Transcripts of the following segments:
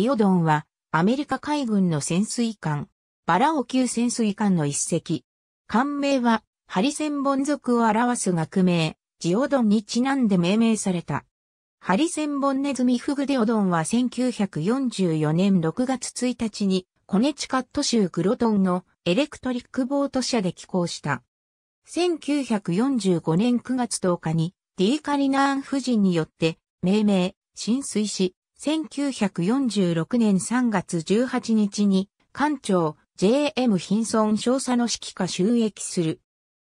ディオドンは、アメリカ海軍の潜水艦、バラオ級潜水艦の一隻。艦名は、ハリセンボン族を表す学名、ジオドンにちなんで命名された。ハリセンボンネズミフグデオドンは1944年6月1日に、コネチカット州グロトンのエレクトリックボート社で寄港した。1945年9月10日に、ディーカリナーン夫人によって、命名、浸水し、1946年3月18日に、艦長 J.M. 貧村少佐の指揮下収益する。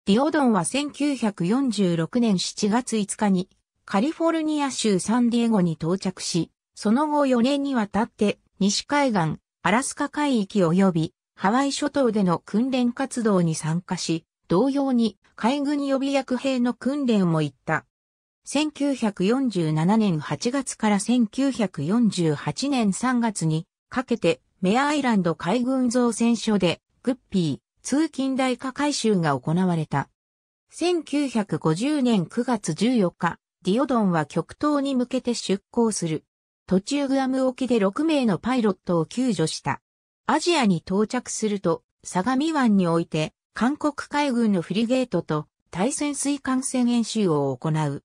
ディオドンは1946年7月5日に、カリフォルニア州サンディエゴに到着し、その後4年にわたって、西海岸、アラスカ海域及び、ハワイ諸島での訓練活動に参加し、同様に海軍予備役兵の訓練も行った。1947年8月から1948年3月にかけてメアアイランド海軍造船所でグッピー通勤大化改修が行われた。1950年9月14日、ディオドンは極東に向けて出港する。途中グアム沖で6名のパイロットを救助した。アジアに到着すると、相模湾において、韓国海軍のフリゲートと対潜水艦船演習を行う。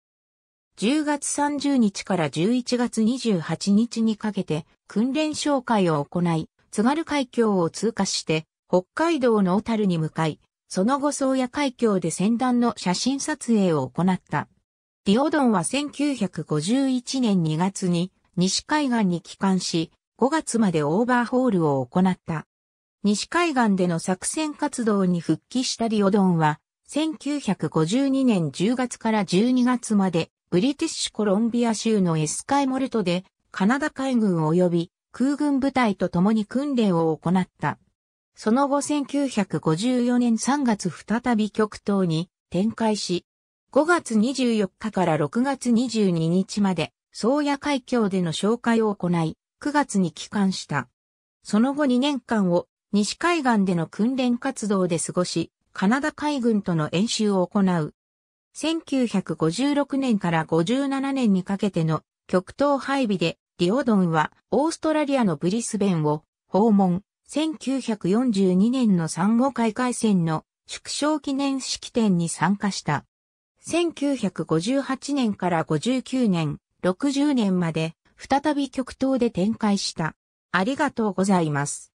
10月30日から11月28日にかけて訓練紹介を行い、津軽海峡を通過して、北海道の小樽に向かい、その後宗谷海峡で船団の写真撮影を行った。ディオドンは1951年2月に西海岸に帰還し、5月までオーバーホールを行った。西海岸での作戦活動に復帰したディオドンは、1952年10月から12月までブリティッシュコロンビア州のエスカイモルトで、カナダ海軍及び空軍部隊と共に訓練を行った。その後1954年3月再び極東に展開し、5月24日から6月22日まで、宗谷海峡での紹介を行い、9月に帰還した。その後2年間を西海岸での訓練活動で過ごし、カナダ海軍との演習を行う1956年から57年にかけての極東配備でリオドンはオーストラリアのブリスベンを訪問。1942年の産後開会戦の縮小記念式典に参加した。1958年から59年、60年まで再び極東で展開した。ありがとうございます。